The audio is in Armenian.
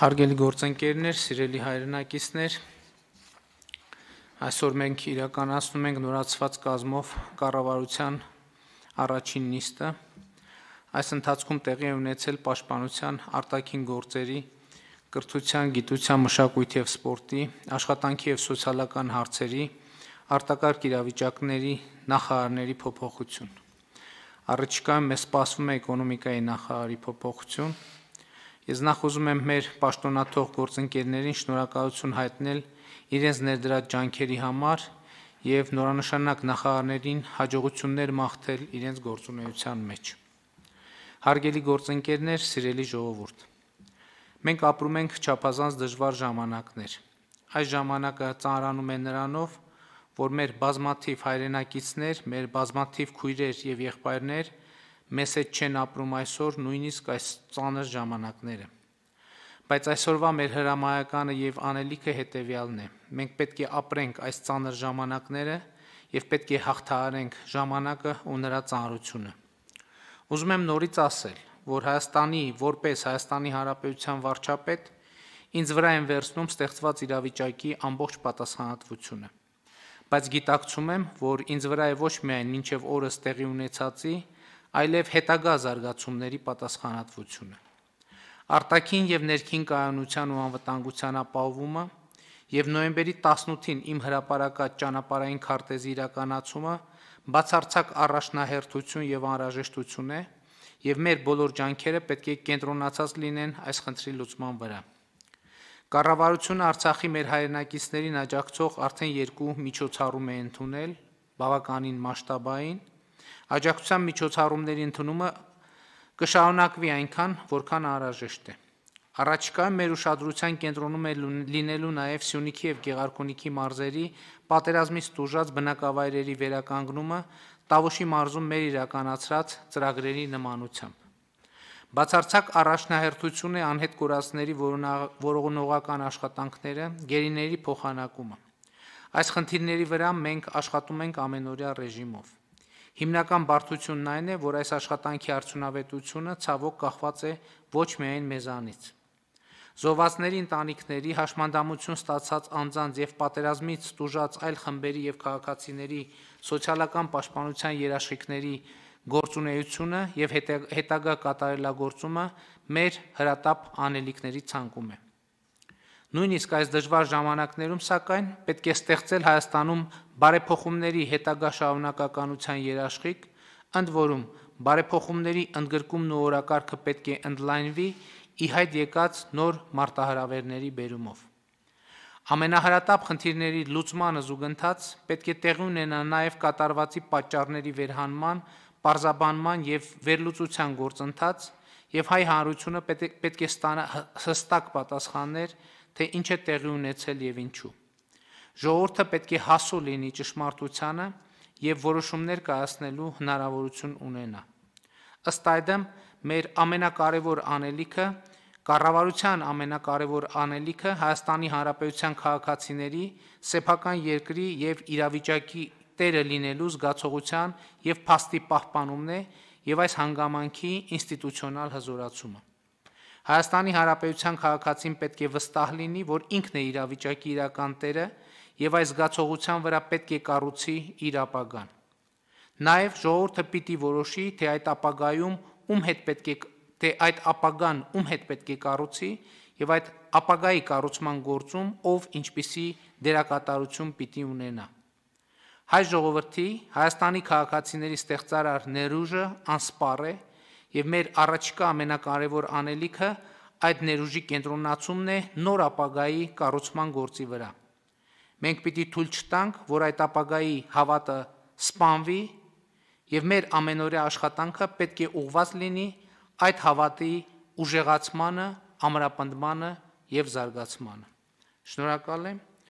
Հարգելի գործընկերներ, սիրելի հայրենակիցներ, այսօր մենք իրականացնում ենք նորացված կազմով կառավարության առաջին նիստը։ Այս ընթացքում տեղի է ունեցել պաշտպանության, արտաքին գործերի, կրթության, գիտության, մշակույթի եւ սպորտի, աշխատանքի եւ սոցիալական հարցերի, արտակարգ իրավիճակների նախարարների փոփոխություն։ Առաջիկայում մեզ սպասվում է էկոնոմիկայի նախարարի փոփոխություն, Ես նախ ուզում եմ մեր պաշտոնաթող գործընկերներին շնորհակալություն հայտնել իրենց ներդրած ջանքերի համար եւ նորանշանակ նախարարներին հաջողություններ մաղթել իրենց գործունեության մեջ։ Հարգելի գործընկերներ, սիրելի ժողովուրդ։ Մենք ապրում ենք չափազանց դժվար ժամանակներ։ Այս ժամանակը ծանրանում է նրանով, որ մեր բազմաթիվ հայրենակիցներ, մեր բազմաթիվ քույրեր եւ եղբայրներ և մեզ հետ չեն ապրում այսօր նույնիսկ այս ծանր ժամանակները։ Բայց այսօրվա մեր հրամայականը եւ անելիքը հետեւյալն է։ Մենք պետք է ապրենք այս ծանր ժամանակները եւ պետք է հաղթահարենք ժամանակը ու նրա ծանրությունը։ Ուզում եմ նորից ասել, որ Հայաստանի որպես Հայաստանի Հանրապետության վարչապետ ինձ վրա են վերցնում ստեղծված իրավիճակի ամբողջ պատասխանատվությունը։ Բայց գիտակցում եմ, որ ինձ վրա է ոչ միայն ինչև օրը ստեղի ունեցածի, այլև հետագա զարգացումների պատասխանատվությունը։ Արտաքին եւ ներքին կայունության ու անվտանգության ապահովումը եւ նոյեմբերի 18-ին իմ հրապարակած ճանապարհային քարտեզի իրականացումը բացարձակ առաջնահերթություն եւ անհրաժեշտություն է եւ մեր բոլոր ջանքերը պետք է կենտրոնացած լինեն այս խնդրի լուծման վրա։ Կառավարությունը Արցախի մեր հայրենակիցներին աջակցող արդեն երկու միջոցառում է ընդունել՝ բավականին մասշտաբային Աջակցության միջոցառումների ընդունումը կշարունակվի այնքան, որքան անհրաժեշտ է։ Առաջիկայում մեր ուշադրության կենտրոնում է լինելու նաև Սյունիքի եւ Գեղարքունիքի մարզերի պատերազմից տուժած բնակավայրերի վերականգնումը Տավուշի մարզում մեր իրականացրած ծրագրերի նմանությամբ։ Բացարձակ առաջնահերթություն է անհետ կորածների որողնողական աշխատանքները, գերիների փոխանակումը։ Այս խնդիրների վրա մենք աշխատում ենք ամենօրյա ռեժիմով։ Հիմնական բարդությունն այն է, որ այս աշխատանքի արդյունավետությունը ցավոք կախված է ոչ միայն մեզանից։ Զովածների ընտանիքների հաշմանդամություն ստացած անձանց եւ պատերազմից ստուժած այլ խմբերի եւ քաղաքացիների սոցիալական պաշտպանության երաշխիքների գործունեությունը եւ հետագա կատարելագործումը մեր հրատապ անելիքների ցանկում է։ Նույնիսկ այս դժվար ժամանակներում սակայն պետք է ստեղծել Հայաստանում բարեփոխումների հետագա շարունակականության երաշխիք, ընդ որում բարեփոխումների ընդգրկումն ու օրակարգը պետք է ընդլայնվի իհայտ եկած նոր մարտահրավերների բերումով։ Ամենահրատապ խնդիրների լուծմանը զուգընթաց պետք է տեղի ունենա նաև կատարվածի պատճառների վերհանման, պարզաբանման եւ վերլուծության գործընթաց, եւ հայ հանրությունը պետք է ստանա հստակ պատասխաններ թե ինչ է տեղի ունեցել եւ ինչու։ Ժողովուրդը պետք է հասու լինի ճշմարտությանը եւ որոշումներ կայացնելու հնարավորություն ունենա։ Ըստ այդմ, մեր ամենակարևոր անելիքը Կառավարության ամենակարևոր անելիքը Հայաստանի Հանրապետության քաղաքացիների սեփական երկրի եւ իրավիճակի տերը լինելու զգացողության եւ փաստի պահպանումն է եւ այս հանգամանքի ինստիտուցիոնալ հզորացումը։ Հայաստանի Հանրապետության քաղաքացին պետք է վստահ լինի, որ ինքն է իրավիճակի իրական տերը եւ այս զգացողության վրա պետք է կառուցի իր ապագան։ Նաեւ ժողովուրդը պիտի որոշի, թե այդ ապագայում ում հետ պետք է թե այդ ապագան ում հետ պետք է կառուցի եւ այդ ապագայի կառուցման գործում ով ինչպիսի դերակատարություն պիտի ունենա։ Հայ ժողովրդի Հայաստանի քաղաքացիների ստեղծարար ներուժը անսպառ է եւ մեր առաջկա ամենակարևոր անելիքը այդ ներուժի կենտրոնացումն է նոր ապագայի կառուցման գործի վրա։ Մենք պիտի թույլ չտանք, որ այդ ապագայի հավատը սպանվի եւ մեր ամենօրյա աշխատանքը պետք է ուղված լինի այդ հավատի ուժեղացմանը, ամրապնդմանը եւ զարգացմանը։ Շնորհակալ եմ